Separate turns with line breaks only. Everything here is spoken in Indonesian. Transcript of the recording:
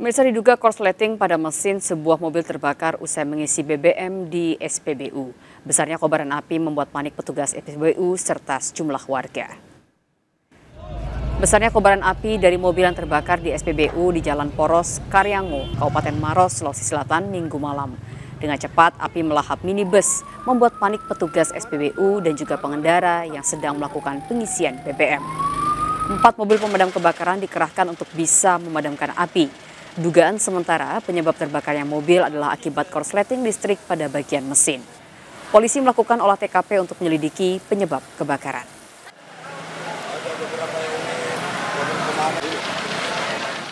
Mirsa diduga korsleting pada mesin sebuah mobil terbakar usai mengisi BBM di SPBU. Besarnya kobaran api membuat panik petugas SPBU serta sejumlah warga. Besarnya kobaran api dari mobil yang terbakar di SPBU di Jalan Poros, Karyango, Kabupaten Maros, Sulawesi Selatan, Minggu malam. Dengan cepat, api melahap minibus, membuat panik petugas SPBU dan juga pengendara yang sedang melakukan pengisian BBM. Empat mobil pemadam kebakaran dikerahkan untuk bisa memadamkan api. Dugaan sementara penyebab terbakarnya mobil adalah akibat korsleting listrik pada bagian mesin. Polisi melakukan olah TKP untuk menyelidiki penyebab kebakaran.